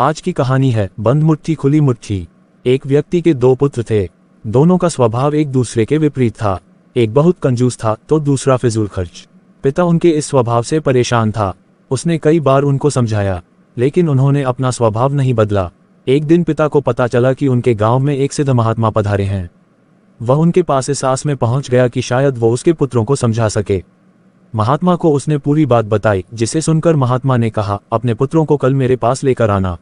आज की कहानी है बंद मुट्ठी खुली मुट्ठी एक व्यक्ति के दो पुत्र थे दोनों का स्वभाव एक दूसरे के विपरीत था एक बहुत कंजूस था तो दूसरा फिजूल खर्च पिता उनके इस स्वभाव से परेशान था उसने कई बार उनको समझाया लेकिन उन्होंने अपना स्वभाव नहीं बदला एक दिन पिता को पता चला कि उनके गांव में एक सिद्ध महात्मा पधारे हैं वह उनके पास इस सास में पहुंच गया कि शायद वो उसके पुत्रों को समझा सके महात्मा को उसने पूरी बात बताई जिसे सुनकर महात्मा ने कहा अपने पुत्रों को कल मेरे पास लेकर आना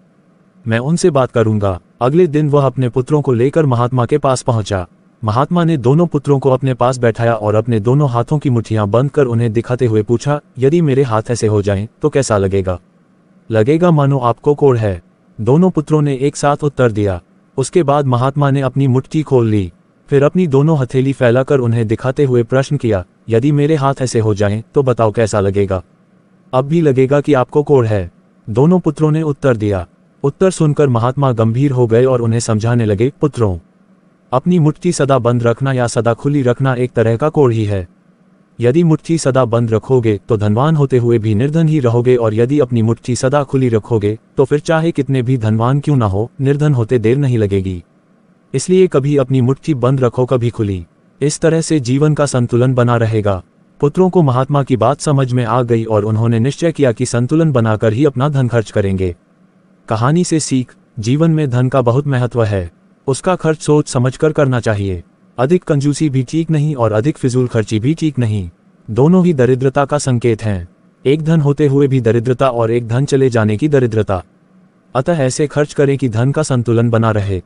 मैं उनसे बात करूंगा अगले दिन वह अपने पुत्रों को लेकर महात्मा के पास पहुंचा महात्मा ने दोनों पुत्रों को अपने पास बैठाया और अपने दोनों हाथों की मुठ्ठियां बंद कर उन्हें दिखाते हुए पूछा यदि मेरे हाथ ऐसे हो जाएं तो कैसा लगेगा लगेगा मानो आपको कोड़ है दोनों पुत्रों ने एक साथ उत्तर दिया उसके बाद महात्मा ने अपनी मुठ्ठी खोल ली फिर अपनी दोनों हथेली फैलाकर उन्हें दिखाते हुए प्रश्न किया यदि मेरे हाथ ऐसे हो जाएं तो बताओ कैसा लगेगा अब भी लगेगा कि आपको कोड़ है दोनों पुत्रों ने उत्तर दिया उत्तर सुनकर महात्मा गंभीर हो गए और उन्हें समझाने लगे पुत्रों अपनी मुठ्ठी सदा बंद रखना या सदा खुली रखना एक तरह का कोड़ ही है यदि मुठ्ठी सदा बंद रखोगे तो धनवान होते हुए भी निर्धन ही रहोगे और यदि अपनी मुठ्ठी सदा खुली रखोगे तो फिर चाहे कितने भी धनवान क्यों ना हो निर्धन होते देर नहीं लगेगी इसलिए कभी अपनी मुट्ठी बंद रखो कभी खुली इस तरह से जीवन का संतुलन बना रहेगा पुत्रों को महात्मा की बात समझ में आ गई और उन्होंने निश्चय किया कि संतुलन बनाकर ही अपना धन खर्च करेंगे कहानी से सीख जीवन में धन का बहुत महत्व है उसका खर्च सोच समझकर करना चाहिए अधिक कंजूसी भी ठीक नहीं और अधिक फिजूल खर्ची भी ठीक नहीं दोनों ही दरिद्रता का संकेत हैं एक धन होते हुए भी दरिद्रता और एक धन चले जाने की दरिद्रता अतः ऐसे खर्च करें कि धन का संतुलन बना रहे